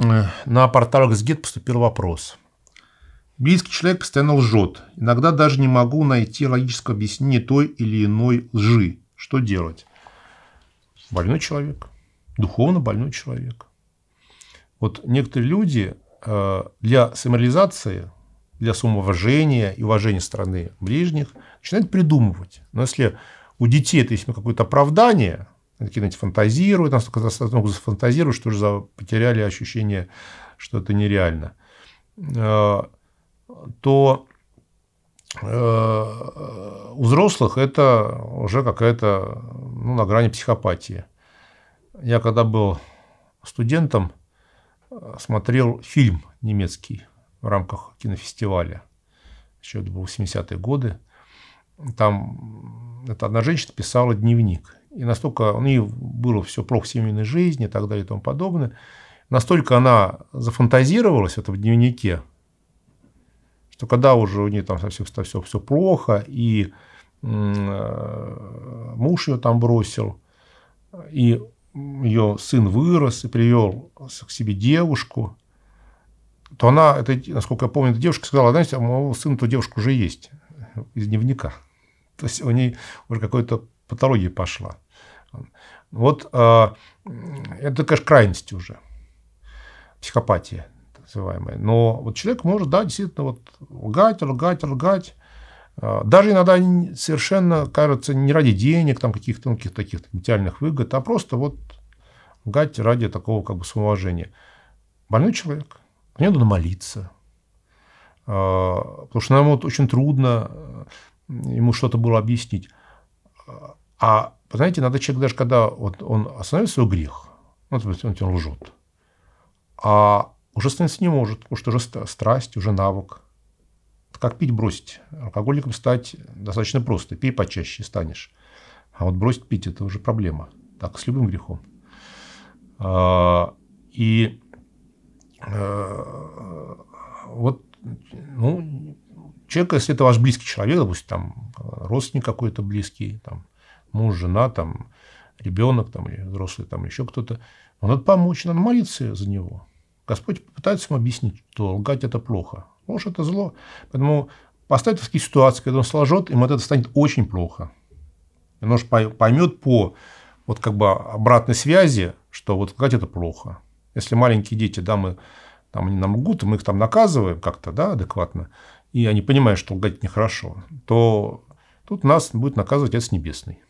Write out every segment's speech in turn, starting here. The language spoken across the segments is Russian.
Э, на портал XGIT поступил вопрос. Близкий человек постоянно лжет. Иногда даже не могу найти логическое объяснение той или иной лжи. Что делать? Больной человек. Духовно больной человек. Вот некоторые люди э, для самореализации, для самоуважения и уважения страны ближних начинают придумывать. Но если у детей это есть какое-то оправдание – какие-то фантазируют, настолько зафантазируют, что уже потеряли ощущение, что это нереально, э, то э, у взрослых это уже какая-то ну, на грани психопатии. Я когда был студентом, э, смотрел фильм немецкий в рамках кинофестиваля. Еще это были 80-е годы. Там это одна женщина писала дневник и настолько у нее было все плохо в семейной жизни и так далее и тому подобное, настолько она зафантазировалась это в дневнике, что когда уже у нее там совсем все, все, все плохо, и э, муж ее там бросил, и ее сын вырос и привел к себе девушку, то она, это, насколько я помню, эта девушка сказала, знаете, а у моего сына ту девушку уже есть из дневника. То есть у нее уже какой-то патология пошла. Вот а, это, конечно, крайность уже, психопатия так называемая. Но вот человек может, да, действительно вот лгать, лгать, лгать. А, даже иногда совершенно, кажется, не ради денег, там каких-то ну, каких таких материальных выгод, а просто вот лгать ради такого как бы самоуважения. Больной человек, мне надо молиться, а, потому что нам вот очень трудно э, ему что-то было объяснить. А, знаете, надо человек даже, когда вот он остановит свой грех, ну, допустим, он лжет, а уже остановиться не может, потому что уже страсть, уже навык. Как пить бросить? Алкоголиком стать достаточно просто. Пей почаще, станешь. А вот бросить пить – это уже проблема. Так, с любым грехом. А, и э, вот, ну, человек, если это ваш близкий человек, допустим, там, родственник какой-то близкий, там, муж, жена, там, ребенок, там, или взрослый, там, еще кто-то, Он надо помочь, надо молиться за него. Господь пытается ему объяснить, что лгать – это плохо. Ложь – это зло. Поэтому поставить в такие ситуации, когда он сложет, ему от этого станет очень плохо. И он же поймет по вот как бы обратной связи, что вот лгать – это плохо. Если маленькие дети, да, мы там они нам лгут, мы их там наказываем как-то, да, адекватно, и они понимают, что лгать нехорошо, то тут нас будет наказывать Отец Небесный.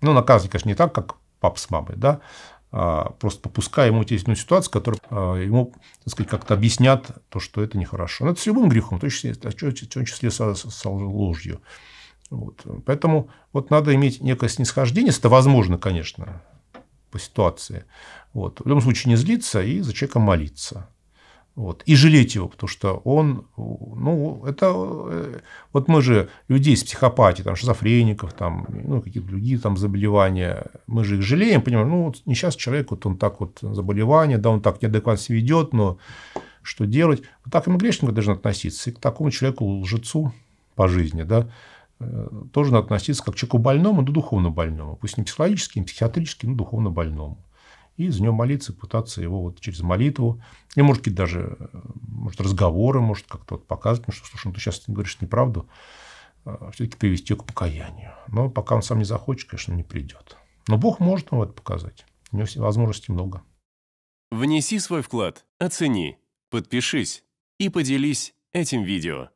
Ну, наказывать, конечно, не так, как пап с мамой, да, а просто попуская ему тесную ситуацию, которая ему, так сказать, как-то объяснят то, что это нехорошо. Но это с любым грехом, в том числе, в том числе со, со ложью. Вот. Поэтому вот надо иметь некое снисхождение, если это возможно, конечно, по ситуации. Вот. В любом случае не злиться и за человека молиться. Вот. И жалеть его, потому что он, ну, это, э, вот мы же людей с психопатией, там, шизофреников, там, ну, какие-то другие там заболевания, мы же их жалеем, понимаем, ну, вот сейчас человек, вот он так вот заболевание, да, он так неадекватно себя ведет, но что делать? Вот так и мы грешнику должны относиться, и к такому человеку лжецу по жизни, да, э, тоже надо относиться как к человеку больному, но духовно больному, пусть не психологически, не психиатрически, но духовно больному и за него молиться, пытаться его вот через молитву, и, может быть, даже э, может, разговоры, может, как-то вот показывать, что, слушай, ну, ты сейчас говоришь неправду, э, все-таки привести к покаянию. Но пока он сам не захочет, конечно, не придет. Но Бог может ему это показать. У него возможностей много. Внеси свой вклад, оцени, подпишись и поделись этим видео.